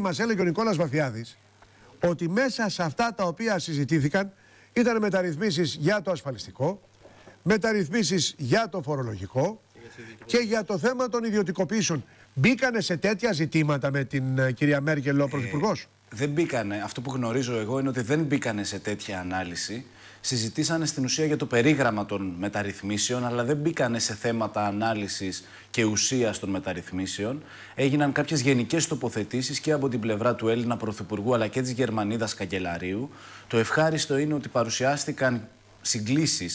μας έλεγε ο Νικόλας Βαφιάδη ότι μέσα σε αυτά τα οποία συζητήθηκαν ήταν μεταρρυθμίσεις για το ασφαλιστικό, μεταρρυθμίσεις για το φορολογικό και για το θέμα των ιδιωτικοποιήσεων. Μπήκανε σε τέτοια ζητήματα με την ε, κυρία Μέρκελ ο ε, Πρωθυπουργός. δεν μπήκανε. Αυτό που γνωρίζω εγώ είναι ότι δεν μπήκανε σε τέτοια ανάλυση συζητήσανε στην ουσία για το περίγραμμα των μεταρρυθμίσεων, αλλά δεν μπήκανε σε θέματα ανάλυσης και ουσίας των μεταρρυθμίσεων. Έγιναν κάποιες γενικές τοποθετήσεις και από την πλευρά του Έλληνα Πρωθυπουργού αλλά και της Γερμανίδας Καγκελαρίου. Το ευχάριστο είναι ότι παρουσιάστηκαν συγκλήσεις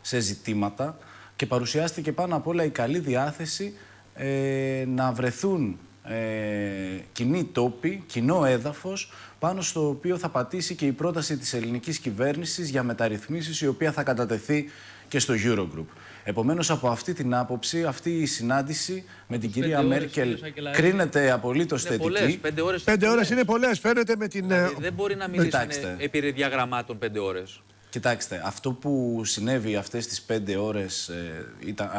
σε ζητήματα και παρουσιάστηκε πάνω απ' όλα η καλή διάθεση ε, να βρεθούν ε, κοινή τόπη, κοινό έδαφος πάνω στο οποίο θα πατήσει και η πρόταση της ελληνικής κυβέρνησης για μεταρρυθμίσεις η οποία θα κατατεθεί και στο Eurogroup. Επομένως από αυτή την άποψη, αυτή η συνάντηση με την κυρία Μέρκελ ε, κρίνεται απολύτως είναι θετική. πέντε ώρες, ώρες είναι πολλές, φαίνεται με την... Ε, δηλαδή, δεν μπορεί να μιλήσει επί διαγραμμάτων πέντε ώρες. Κοιτάξτε, αυτό που συνέβη αυτές τις πέντε ώρες, ε, ήταν,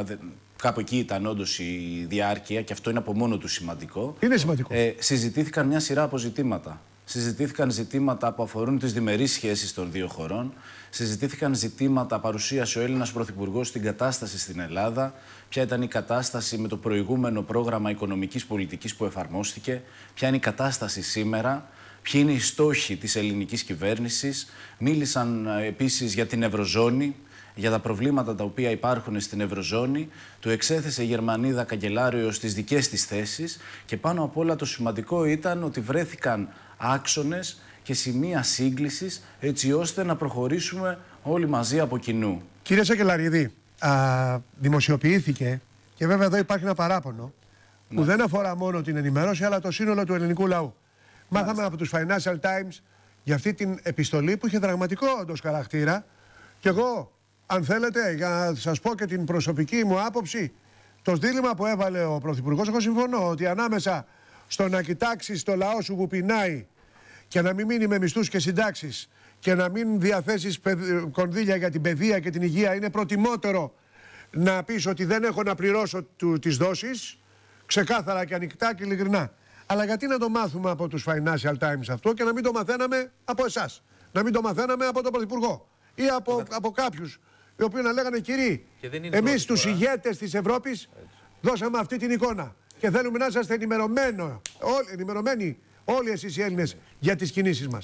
κάπου εκεί ήταν όντως η διάρκεια και αυτό είναι από μόνο του σημαντικό. Είναι σημαντικό. Ε, συζητήθηκαν μια σειρά από ζητήματα. Συζητήθηκαν ζητήματα που αφορούν τις διμερείς σχέσεις των δύο χωρών. Συζητήθηκαν ζητήματα παρουσίασε ο Έλληνας Πρωθυπουργός την κατάσταση στην Ελλάδα. Ποια ήταν η κατάσταση με το προηγούμενο πρόγραμμα οικονομικής πολιτικής που εφαρμόστηκε. Ποια είναι η κατάσταση σήμερα. Ποιοι είναι οι στόχοι της ελληνικής κυβέρνησης. Μίλησαν ε, επίσης για την Ευρωζώνη για τα προβλήματα τα οποία υπάρχουν στην Ευρωζώνη. Του εξέθεσε η Γερμανίδα καγκελάριο στις δικές της θέσεις και πάνω απ' όλα το σημαντικό ήταν ότι βρέθηκαν άξονες και σημεία σύγκλησης έτσι ώστε να προχωρήσουμε όλοι μαζί από κοινού. Κύριε Σακελαριδί, α, δημοσιοποιήθηκε και βέβαια εδώ υπάρχει ένα παράπονο που ναι. δεν αφορά μόνο την ενημέρωση αλλά το σύνολο του ελληνικού λαού. Μάθαμε από τους Financial Times για αυτή την επιστολή που είχε δραματικό όντως χαρακτήρα και εγώ αν θέλετε, για να σας πω και την προσωπική μου άποψη, το δίλημα που έβαλε ο Πρωθυπουργός, εγώ συμφωνώ ότι ανάμεσα στο να κοιτάξεις το λαό σου που πεινάει και να μην μείνει με μισθούς και συντάξεις και να μην διαθέσεις κονδύλια για την παιδεία και την υγεία, είναι προτιμότερο να πεις ότι δεν έχω να πληρώσω τις δόσεις, ξεκάθαρα και ανοιχτά και ειλικρινά. Αλλά γιατί να το μάθουμε από τους Financial Times αυτό και να μην το μαθαίναμε από εσάς, να μην το μαθαίναμε από τον Πρωθυπουργό ή από, από κάποιους οι οποίοι να λέγανε κύριοι, εμεί του ηγέτες της Ευρώπης δώσαμε αυτή την εικόνα. Και θέλουμε να είσαστε ενημερωμένοι όλοι εσείς οι Έλληνες για τις κινήσεις μας.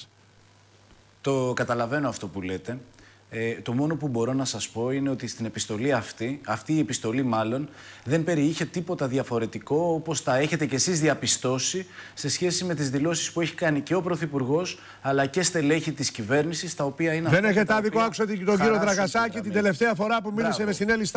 Το καταλαβαίνω αυτό που λέτε. Ε, το μόνο που μπορώ να σας πω είναι ότι στην επιστολή αυτή, αυτή η επιστολή μάλλον, δεν περιείχε τίποτα διαφορετικό όπως τα έχετε κι εσείς διαπιστώσει σε σχέση με τις δηλώσεις που έχει κάνει και ο Πρωθυπουργός, αλλά και στελέχη της κυβέρνησης, τα οποία είναι... Δεν έχετε άδικο, άκουσα τον κύριο Τραγασάκη την τελευταία φορά που μίλησε με στην Έλλη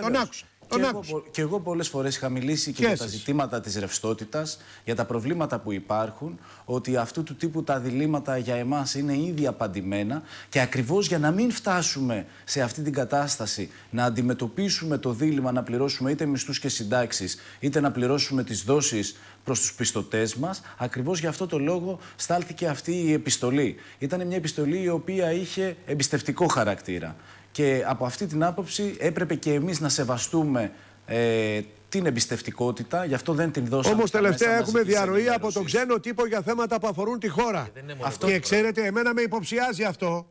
Τον άκουσα. Και εγώ, και εγώ πολλές φορές είχα μιλήσει και, και για τα ζητήματα της ρευστότητας, για τα προβλήματα που υπάρχουν, ότι αυτού του τύπου τα διλήμματα για εμάς είναι ήδη απαντημένα και ακριβώς για να μην φτάσουμε σε αυτή την κατάσταση, να αντιμετωπίσουμε το δίλημα να πληρώσουμε είτε μισθούς και συντάξεις, είτε να πληρώσουμε τις δόσεις προς τους πιστωτές μας. Ακριβώς για αυτό το λόγο στάλθηκε αυτή η επιστολή. Ήταν μια επιστολή η οποία είχε εμπιστευτικό χαρακτήρα. Και από αυτή την άποψη έπρεπε και εμείς να σεβαστούμε ε, την εμπιστευτικότητα, γι' αυτό δεν την δώσαμε. Όμως τελευταία έχουμε διαρροή από τον ξένο τύπο για θέματα που αφορούν τη χώρα. Ε, και, ξέρετε, εμένα με υποψιάζει αυτό.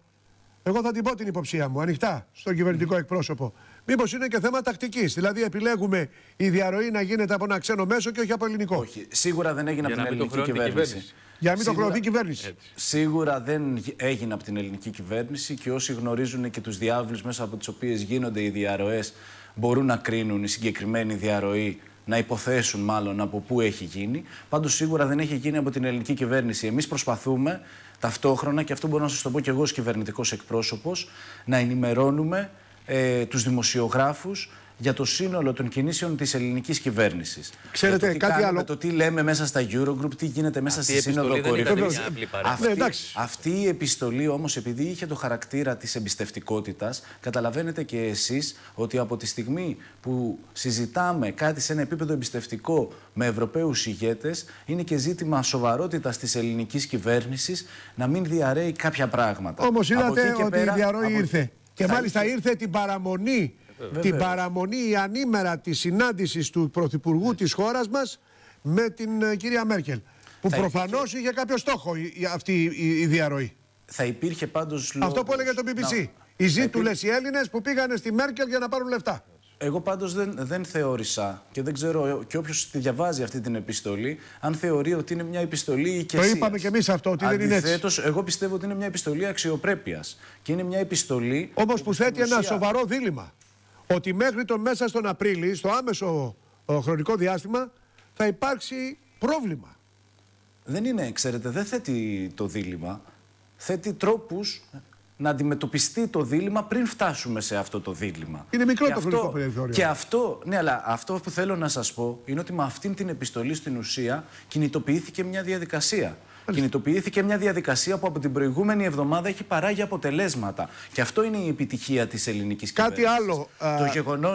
Εγώ θα την πω την υποψία μου ανοιχτά στον κυβερνητικό εκπρόσωπο. Μήπως είναι και θέμα τακτικής. Δηλαδή, επιλέγουμε η διαρροή να γίνεται από ένα ξένο μέσο και όχι από ελληνικό. Όχι. Σίγουρα δεν έγινε από την ελληνική κυβέρνηση. Για να μην το χρεωθεί η κυβέρνηση. Σίγουρα δεν έγινε από την ελληνική κυβέρνηση και όσοι γνωρίζουν και τους διάβλους μέσα από τις οποίες γίνονται οι διαρροές μπορούν να κρίνουν η συγκεκριμένη διαρροή να υποθέσουν μάλλον από πού έχει γίνει. Πάντως σίγουρα δεν έχει γίνει από την ελληνική κυβέρνηση. Εμείς προσπαθούμε ταυτόχρονα, και αυτό μπορώ να σας το πω και εγώ ως κυβερνητικός εκπρόσωπος, να ενημερώνουμε ε, τους δημοσιογράφους για το σύνολο των κινήσεων της ελληνικής κυβέρνησης. Ξέρετε, το τι κάτι κάνουμε, άλλο. Το τι λέμε μέσα στα Eurogroup, τι γίνεται μέσα στη Σύνοδο Κορυφή. Ναι, αυτή, ναι, αυτή η επιστολή όμως, επειδή είχε το χαρακτήρα της εμπιστευτικότητας, καταλαβαίνετε και εσείς ότι από τη στιγμή που συζητάμε κάτι σε ένα επίπεδο εμπιστευτικό με Ευρωπαίους ηγέτες, είναι και ζήτημα σοβαρότητας της ελληνικής κυβέρνησης να μην διαρρέει κάποια πράγματα. Όμως είδατε ότι πέρα, η διαρροή ήρθε. Και μάλιστα ήρθε την παραμονή, την παραμονή η ανήμερα της συνάντησης του Πρωθυπουργού ναι. της χώρας μας με την ε, κυρία Μέρκελ. Που προφανώς είχε κάποιο στόχο αυτή η διαρροή. Θα υπήρχε πάντως λόγος... Αυτό που έλεγε το BBC. Οι ζήτουλες οι Έλληνες που πήγανε στη Μέρκελ για να πάρουν λεφτά. Εγώ πάντως δεν, δεν θεώρησα και δεν ξέρω ε, και όποιος τη διαβάζει αυτή την επιστολή, αν θεωρεί ότι είναι μια επιστολή και Το είπαμε και εμείς αυτό, ότι δεν είναι έτσι. εγώ πιστεύω ότι είναι μια επιστολή αξιοπρέπειας. Και είναι μια επιστολή. Όμως που θέτει ένα σοβαρό δίλημα. Ότι μέχρι τον μέσα στον Απρίλιο, στο άμεσο χρονικό διάστημα, θα υπάρξει πρόβλημα. Δεν είναι, ξέρετε, δεν θέτει το δίλημα. Θέτει τρόπους να αντιμετωπιστεί το δίλημα πριν φτάσουμε σε αυτό το δίλημα. Είναι μικρό και το χρονικό περιθώριο. Και αυτό, ναι, αλλά αυτό που θέλω να σας πω είναι ότι με αυτήν την επιστολή στην ουσία κινητοποιήθηκε μια διαδικασία. Κινητοποιήθηκε μια διαδικασία που από την προηγούμενη εβδομάδα έχει παράγει αποτελέσματα. Και αυτό είναι η επιτυχία της ελληνικής κυβέρνηση. Κάτι άλλο. Το γεγονός.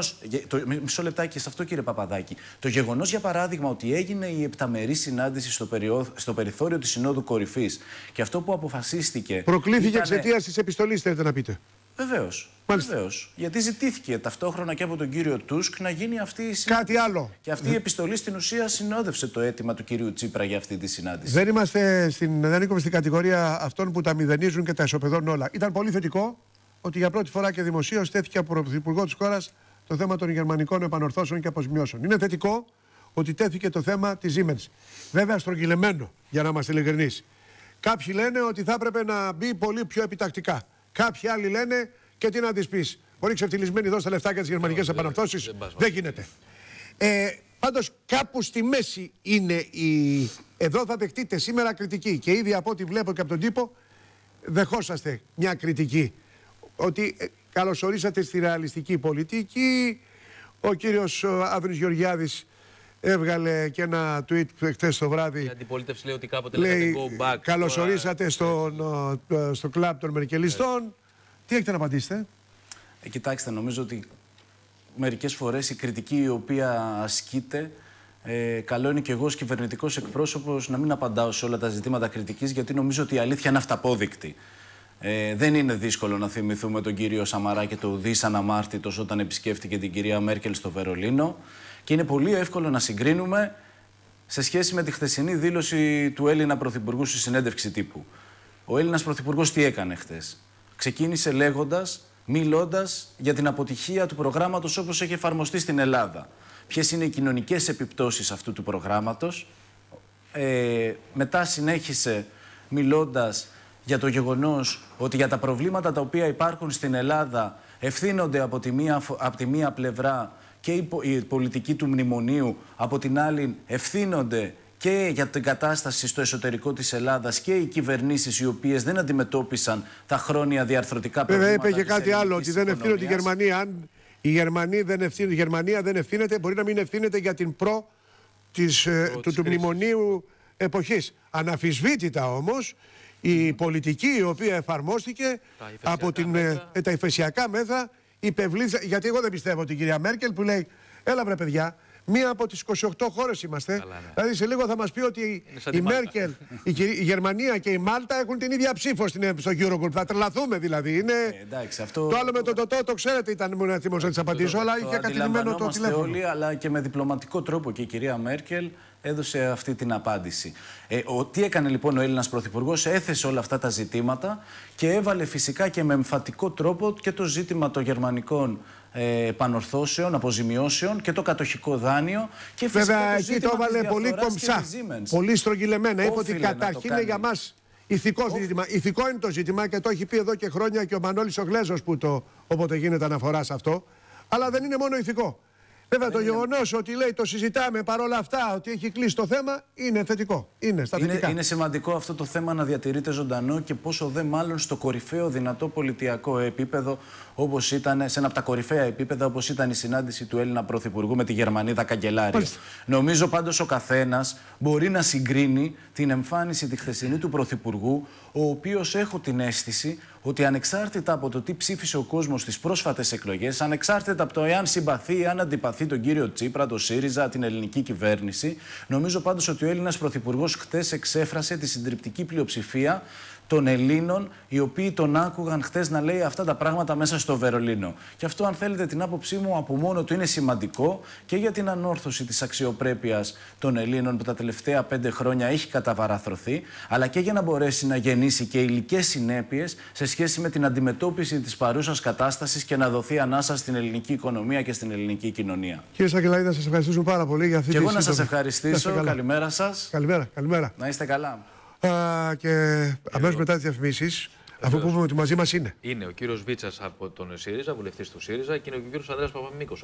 Το, μισό λεπτάκι σε αυτό, κύριε Παπαδάκη. Το γεγονός, για παράδειγμα, ότι έγινε η επταμερή συνάντηση στο, περιό, στο περιθώριο της Συνόδου Κορυφής και αυτό που αποφασίστηκε. Προκλήθηκε εξαιτίας της επιστολής, θέλετε να πείτε. Βεβαίως. Βεβαίως. Γιατί ζητήθηκε ταυτόχρονα και από τον κύριο Τούσκ να γίνει αυτή η συνάντηση. Κάτι άλλο. Και αυτή η ναι. επιστολή στην ουσία συνόδευσε το αίτημα του κυρίου Τσίπρα για αυτή τη συνάντηση. Δεν, είμαστε στην, δεν στην κατηγορία αυτών που τα μηδενίζουν και τα ισοπεδώνουν όλα. Ήταν πολύ θετικό ότι για πρώτη φορά και δημοσίως τέθηκε από τον Πρωθυπουργό της χώρας το θέμα των γερμανικών επανορθώσεων και αποσμιώσεων. Είναι θετικό ότι τέθηκε το θέμα της Siemens. Βέβαια, στρογγυλεμένο, για να είμαστε ειλικρινείς. Κάποιοι λένε ότι θα έπρεπε να μπει πολύ πιο επιτακτικά. Κάποιοι άλλοι λένε και τι να της πεις. Μπορεί ξεφτυλισμένοι δώστε λεφτά για τις γερμανικές επαναπτώσει. Δεν, δεν, γίνεται. Ε, Πάντως κάπου στη μέση είναι η. Εδώ θα δεχτείτε σήμερα κριτική και ήδη από ό,τι βλέπω και από τον τύπο δεχόσαστε μια κριτική. Ότι ε, καλωσορίσατε στη ρεαλιστική πολιτική. Ο κύριος Αύρης Γεωργιάδης έβγαλε και ένα tweet χθες το βράδυ. Η αντιπολίτευση λέει ότι κάποτε λέει, go back. Καλωσορίσατε ναι. ε, στο κλαμπ των Μερικελιστών. Τι έχετε να απαντήσετε. Ε, κοιτάξτε, νομίζω ότι μερικές φορές η κριτική η οποία ασκείται ε, καλό είναι και εγώ ως κυβερνητικός εκπρόσωπος να μην απαντάω σε όλα τα ζητήματα κριτικής γιατί νομίζω ότι η αλήθεια είναι αυταπόδεικτη. Ε, δεν είναι δύσκολο να θυμηθούμε τον κύριο Σαμαρά και το ουδή αναμάρτητος όταν επισκέφτηκε την κυρία Μέρκελ στο Βερολίνο. Και είναι πολύ εύκολο να συγκρίνουμε σε σχέση με τη χθεσινή δήλωση του Έλληνα Πρωθυπουργού στη συνέντευξη τύπου. Ο Έλληνας Πρωθυπουργός τι έκανε χθες. Ξεκίνησε λέγοντας, μιλώντας για την αποτυχία του προγράμματος όπως έχει εφαρμοστεί στην Ελλάδα. Ποιες είναι οι κοινωνικές επιπτώσεις αυτού του προγράμματος. Ε, μετά συνέχισε μιλώντας για το γεγονός ότι για τα προβλήματα τα οποία υπάρχουν στην Ελλάδα ευθύνονται από τη μία, από τη μία πλευρά και η, η πολιτική του μνημονίου, από την άλλη ευθύνονται και για την κατάσταση στο εσωτερικό της Ελλάδας και οι κυβερνήσεις οι οποίες δεν αντιμετώπισαν τα χρόνια διαρθρωτικά προβλήματα. Βέβαια είπε και κάτι άλλο, ότι δεν ευθύνονται η Γερμανία. Αν η Γερμανία δεν ευθύνεται, η Γερμανία δεν ευθύνεται, μπορεί να μην ευθύνεται για την προ της, ε, του, του μνημονίου εποχής. Αναφισβήτητα όμως η πολιτική η οποία εφαρμόστηκε από την, ε, ε, τα υφεσιακά μέθα Γιατί εγώ δεν πιστεύω την κυρία Μέρκελ που λέει, έλα βρε παιδιά, Μία από τις 28 χώρες είμαστε. Καλά, ναι. Δηλαδή σε λίγο θα μας πει ότι η Μέρκελ, η, Γερμανία και η Μάλτα έχουν την ίδια ψήφο στο Eurogroup. Θα τρελαθούμε δηλαδή. Είναι... Ε, εντάξει, αυτό... Το άλλο με το τοτό το, το ξέρετε, ήταν ήμουν έτοιμο να τη ε, απαντήσω, αλλά είχε κατηλημένο το τηλέφωνο. Όλοι, αλλά και με διπλωματικό τρόπο και η κυρία Μέρκελ έδωσε αυτή την απάντηση. Ε, ο, τι έκανε λοιπόν ο Έλληνας Πρωθυπουργός, έθεσε όλα αυτά τα ζητήματα και έβαλε φυσικά και με εμφατικό τρόπο και το ζήτημα των γερμανικών ε, επανορθώσεων, αποζημιώσεων και το κατοχικό δάνειο. Και φυσικά Βέβαια, εκεί το έβαλε πολύ κομψά. Πολύ στρογγυλεμένα. Είπε ότι καταρχήν είναι για μας ηθικό ζήτημα. Ηθικό είναι το ζήτημα και το έχει πει εδώ και χρόνια και ο Μανώλης ο που το όποτε γίνεται αναφορά σε αυτό. Αλλά δεν είναι μόνο ηθικό. Βέβαια, το γεγονός ότι λέει το συζητάμε παρόλα αυτά, ότι έχει κλείσει το θέμα, είναι θετικό. Είναι είναι, είναι σημαντικό αυτό το θέμα να διατηρείται ζωντανό και πόσο δε μάλλον στο κορυφαίο δυνατό πολιτιακό επίπεδο, όπως ήταν σε ένα από τα κορυφαία επίπεδα, όπως ήταν η συνάντηση του Έλληνα Πρωθυπουργού με τη Γερμανίδα Καγκελάρη. Νομίζω πάντως ο καθένας μπορεί να συγκρίνει την εμφάνιση τη χθεσινή του Πρωθυπουργού, ο οποίος έχω την αίσθηση ότι ανεξάρτητα από το τι ψήφισε ο κόσμος στις πρόσφατες εκλογές, ανεξάρτητα από το εάν συμπαθεί ή αν αντιπαθεί τον κύριο Τσίπρα, τον ΣΥΡΙΖΑ, την ελληνική κυβέρνηση, νομίζω πάντως ότι ο Έλληνας Πρωθυπουργός χτες εξέφρασε τη συντριπτική πλειοψηφία των Ελλήνων οι οποίοι τον άκουγαν χθες να λέει αυτά τα πράγματα μέσα στο Βερολίνο. Και αυτό, αν θέλετε την άποψή μου, από μόνο του είναι σημαντικό και για την ανόρθωση της αξιοπρέπειας των Ελλήνων που τα τελευταία πέντε χρόνια έχει καταβαραθρωθεί, αλλά και για να μπορέσει να γεννήσει και υλικές συνέπειες σε σχέση με την αντιμετώπιση της παρούσας κατάστασης και να δοθεί ανάσα στην ελληνική οικονομία και στην ελληνική κοινωνία. Κύριε Σακελαίδη, να σα ευχαριστήσω πάρα πολύ για αυτή τη Και εγώ να σας ευχαριστήσω. Καλημέρα σας. Καλημέρα, καλημέρα. Να είστε καλά. Α, και αμέσως μετά τις διαφημίσεις. Αφού πούμε ότι μαζί μας είναι. Είναι ο κύριος Βίτσας από τον ΣΥΡΙΖΑ, βουλευτής του ΣΥΡΙΖΑ και είναι ο κύριος Ανδρέας Παπαμίκος,